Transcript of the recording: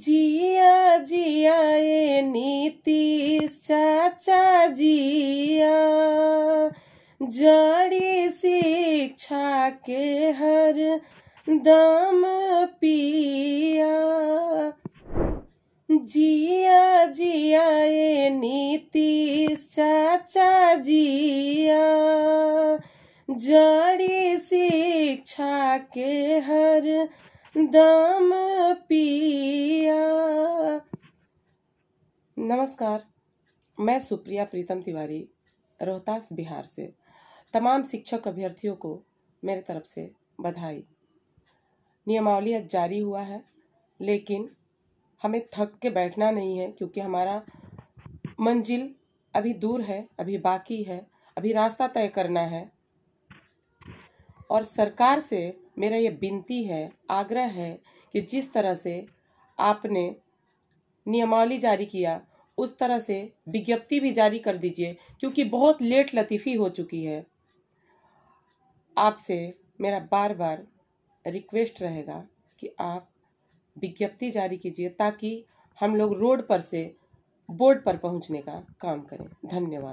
जिया जिया ये नीतीश चाचा जिया जड़ी शिक्षा के हर दाम पिया जिया जिया ये नीतीश चाचा जिया जड़ी शिक्षा के हर दाम पिया नमस्कार मैं सुप्रिया प्रीतम तिवारी रोहतास बिहार से तमाम शिक्षक अभ्यर्थियों को मेरे तरफ से बधाई नियमावली आज जारी हुआ है लेकिन हमें थक के बैठना नहीं है क्योंकि हमारा मंजिल अभी दूर है अभी बाकी है अभी रास्ता तय करना है और सरकार से मेरा ये बिनती है आग्रह है कि जिस तरह से आपने नियमावली जारी किया उस तरह से विज्ञप्ति भी जारी कर दीजिए क्योंकि बहुत लेट लतीफ़ी हो चुकी है आपसे मेरा बार बार रिक्वेस्ट रहेगा कि आप विज्ञप्ति जारी कीजिए ताकि हम लोग रोड पर से बोर्ड पर पहुंचने का काम करें धन्यवाद